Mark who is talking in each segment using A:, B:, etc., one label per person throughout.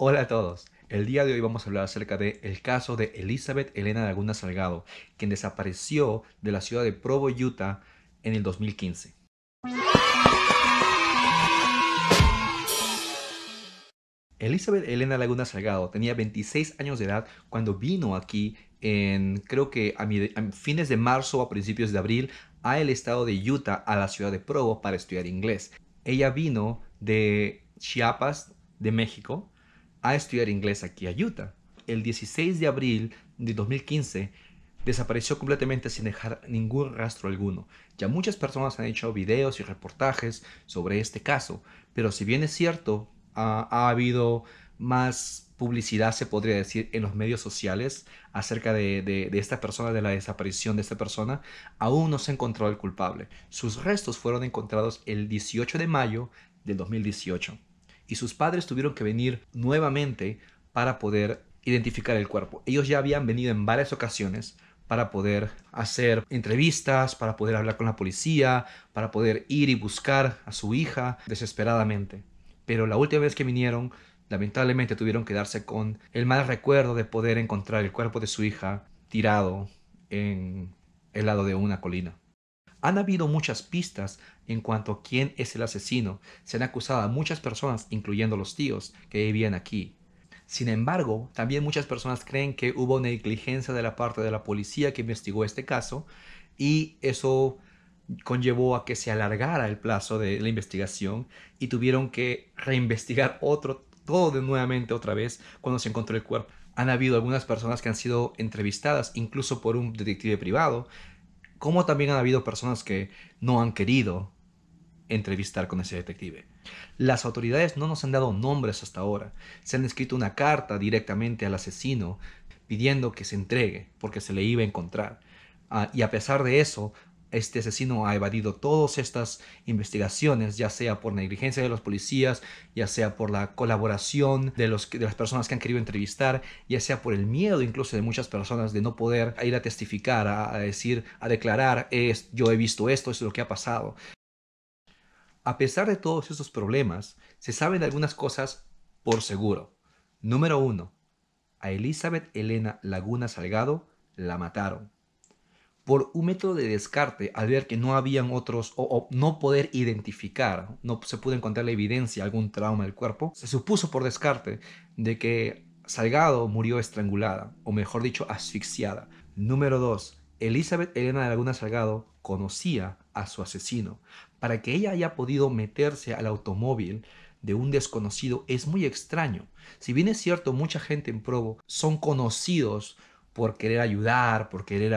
A: Hola a todos. El día de hoy vamos a hablar acerca del el caso de Elizabeth Elena Laguna Salgado, quien desapareció de la ciudad de Provo, Utah, en el 2015. Elizabeth Elena Laguna Salgado tenía 26 años de edad cuando vino aquí en, creo que a, a fines de marzo o a principios de abril, el estado de Utah, a la ciudad de Provo, para estudiar inglés. Ella vino de Chiapas, de México, a estudiar inglés aquí a Utah. El 16 de abril de 2015 desapareció completamente sin dejar ningún rastro alguno. Ya muchas personas han hecho videos y reportajes sobre este caso, pero si bien es cierto, ha, habido más publicidad, se podría decir, en los medios sociales acerca de, de, esta persona, de la desaparición de esta persona, aún no se encontró el culpable. Sus restos fueron encontrados el 18 de mayo del 2018 y sus padres tuvieron que venir nuevamente para poder identificar el cuerpo. Ellos ya habían venido en varias ocasiones para poder hacer entrevistas, para poder hablar con la policía, para poder ir y buscar a su hija desesperadamente. Pero la última vez que vinieron, lamentablemente tuvieron que darse con el mal recuerdo de poder encontrar el cuerpo de su hija tirado en el lado de una colina. Han habido muchas pistas en cuanto a quién es el asesino. Se han acusado a muchas personas, incluyendo los tíos, que vivían aquí. Sin embargo, también muchas personas creen que hubo negligencia de la parte de la policía que investigó este caso y eso conllevó a que se alargara el plazo de la investigación y tuvieron que reinvestigar otro, todo de nuevamente otra vez cuando se encontró el cuerpo. Han habido algunas personas que han sido entrevistadas incluso por un detective privado como también han habido personas que no han querido entrevistar con ese detective. Las autoridades no nos han dado nombres hasta ahora. Se han escrito una carta directamente al asesino pidiendo que se entregue porque se le iba a encontrar. Ah, y a pesar de eso, este asesino ha evadido todas estas investigaciones, ya sea por negligencia de los policías, ya sea por la colaboración de, las personas que han querido entrevistar, ya sea por el miedo incluso de muchas personas de no poder ir a testificar, a, decir, a declarar, es, yo he visto esto, esto es lo que ha pasado. A pesar de todos estos problemas, se saben algunas cosas por seguro. Número uno, A Elizabeth Elena Laguna Salgado la mataron por un método de descarte, al ver que no habían otros o, no poder identificar, no se pudo encontrar la evidencia, algún trauma del cuerpo, se supuso por descarte de que Salgado murió estrangulada, o mejor dicho, asfixiada. Número 2. Elizabeth Elena de Laguna Salgado conocía a su asesino. Para que ella haya podido meterse al automóvil de un desconocido es muy extraño. Si bien es cierto, mucha gente en Provo son conocidos por querer ayudar, por querer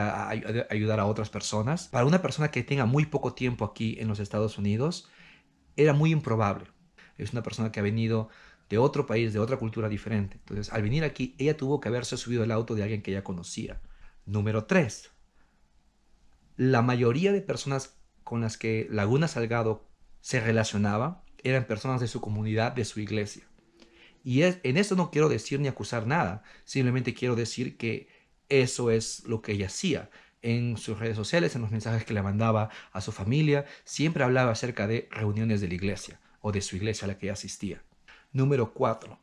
A: ayudar a otras personas. Para una persona que tenga muy poco tiempo aquí en los Estados Unidos, era muy improbable. Es una persona que ha venido de otro país, de otra cultura diferente. Entonces, al venir aquí, ella tuvo que haberse subido el auto de alguien que ella conocía. Número tres. La mayoría de personas con las que Laguna Salgado se relacionaba eran personas de su comunidad, de su iglesia. Y en esto no quiero decir ni acusar nada, simplemente quiero decir que eso es lo que ella hacía en sus redes sociales, en los mensajes que le mandaba a su familia, siempre hablaba acerca de reuniones de la iglesia o de su iglesia a la que ella asistía. Número 4.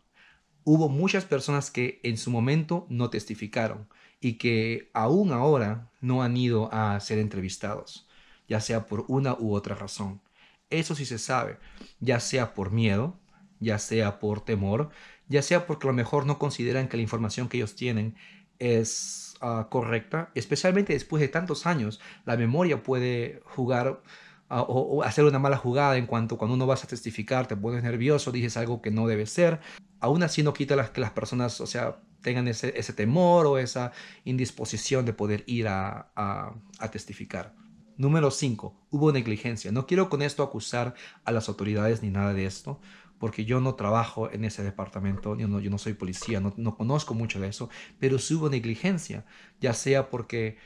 A: Hubo muchas personas que en su momento no testificaron y que aún ahora no han ido a ser entrevistados, ya sea por una u otra razón. Eso sí se sabe, ya sea por miedo, ya sea por temor, ya sea porque a lo mejor no consideran que la información que ellos tienen es ah, correcta, especialmente después de tantos años, la memoria puede jugar ah, o, hacer una mala jugada en cuanto cuando uno vas a testificar, te pones nervioso, dices algo que no debe ser. Aún así no quita las, que las personas, o sea, tengan ese, ese temor o esa indisposición de poder ir a, a testificar. Número 5. Hubo negligencia. No quiero con esto acusar a las autoridades ni nada de esto, porque yo no trabajo en ese departamento, yo no, yo no soy policía, no, conozco mucho de eso, pero si hubo negligencia, ya sea porque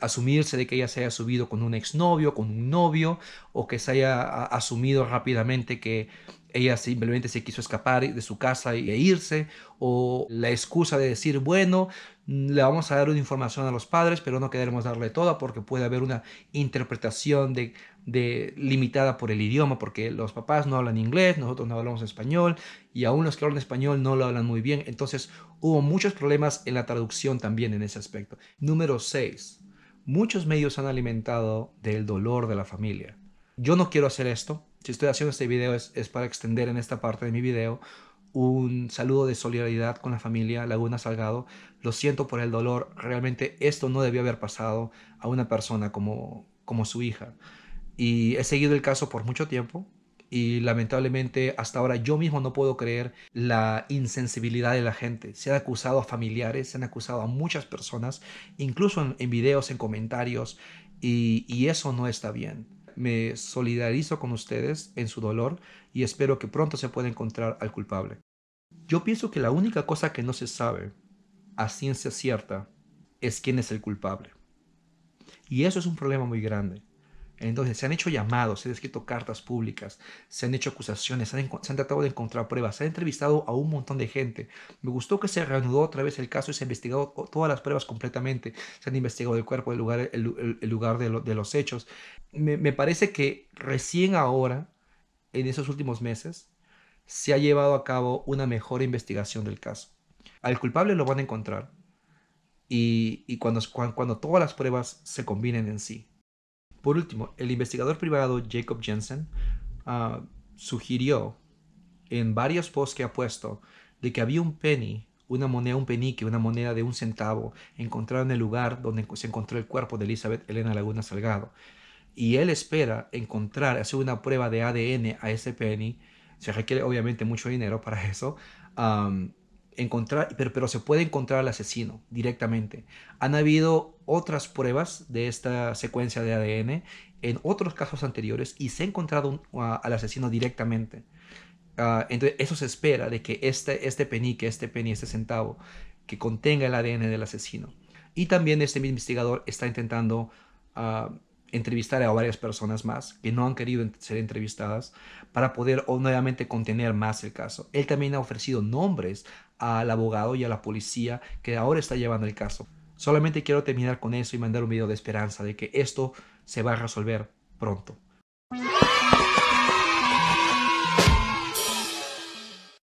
A: asumirse de que ella se haya subido con un exnovio, con un novio, o que se haya asumido rápidamente que ella simplemente se quiso escapar de su casa e irse, o la excusa de decir, bueno, le vamos a dar una información a los padres, pero no queremos darle toda porque puede haber una interpretación de de, limitada por el idioma, porque los papás no hablan inglés, nosotros no hablamos español, y aún los que hablan español no lo hablan muy bien. Entonces hubo muchos problemas en la traducción también en ese aspecto. Número 6. Muchos medios han alimentado del dolor de la familia. Yo no quiero hacer esto. Si estoy haciendo este video es, para extender en esta parte de mi video un saludo de solidaridad con la familia Laguna Salgado. Lo siento por el dolor. Realmente esto no debió haber pasado a una persona como, como su hija y he seguido el caso por mucho tiempo y lamentablemente hasta ahora yo mismo no puedo creer la insensibilidad de la gente. Se han acusado a familiares, se han acusado a muchas personas, incluso en, videos, en comentarios, y, eso no está bien. Me solidarizo con ustedes en su dolor y espero que pronto se pueda encontrar al culpable. Yo pienso que la única cosa que no se sabe a ciencia cierta es quién es el culpable. Y eso es un problema muy grande entonces, se han hecho llamados, se han escrito cartas públicas, se han hecho acusaciones, se han, tratado de encontrar pruebas, se ha entrevistado a un montón de gente. Me gustó que se reanudó otra vez el caso y se han investigado todas las pruebas completamente. Se han investigado el cuerpo, el lugar, el, lugar de, los hechos. Me, parece que recién ahora, en esos últimos meses, se ha llevado a cabo una mejor investigación del caso. Al culpable lo van a encontrar. Y, cuando todas las pruebas se combinen en sí, por último, el investigador privado Jacob Jensen ah, sugirió en varios posts que ha puesto de que había un penny, una moneda, un penique, una moneda de un centavo encontrada en el lugar donde se encontró el cuerpo de Elizabeth Elena Laguna Salgado. Y él espera encontrar, hacer una prueba de ADN a ese penny. Se requiere obviamente mucho dinero para eso encontrar, pero, se puede encontrar al asesino directamente. Han habido otras pruebas de esta secuencia de ADN en otros casos anteriores y se ha encontrado al asesino directamente. Ah, entonces, eso se espera de que este, este penique, este penny, este centavo, que contenga el ADN del asesino. Y también este investigador está intentando ah, entrevistar a varias personas más que no han querido ser entrevistadas para poder nuevamente contener más el caso. Él también ha ofrecido nombres al abogado y a la policía que ahora está llevando el caso. Solamente quiero terminar con eso y mandar un video de esperanza de que esto se va a resolver pronto.